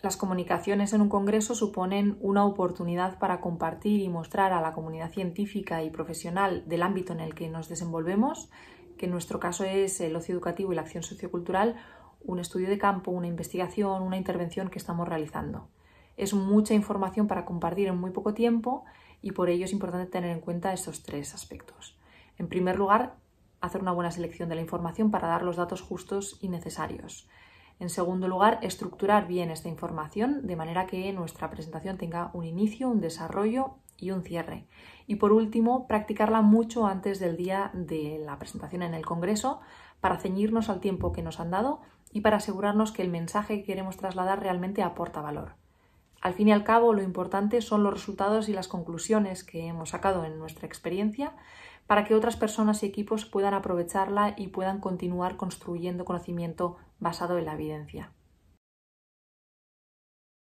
Las comunicaciones en un congreso suponen una oportunidad para compartir y mostrar a la comunidad científica y profesional del ámbito en el que nos desenvolvemos, que en nuestro caso es el ocio educativo y la acción sociocultural, un estudio de campo, una investigación, una intervención que estamos realizando. Es mucha información para compartir en muy poco tiempo y por ello es importante tener en cuenta estos tres aspectos. En primer lugar, hacer una buena selección de la información para dar los datos justos y necesarios. En segundo lugar, estructurar bien esta información de manera que nuestra presentación tenga un inicio, un desarrollo y un cierre. Y por último, practicarla mucho antes del día de la presentación en el Congreso para ceñirnos al tiempo que nos han dado y para asegurarnos que el mensaje que queremos trasladar realmente aporta valor. Al fin y al cabo, lo importante son los resultados y las conclusiones que hemos sacado en nuestra experiencia para que otras personas y equipos puedan aprovecharla y puedan continuar construyendo conocimiento basado en la evidencia.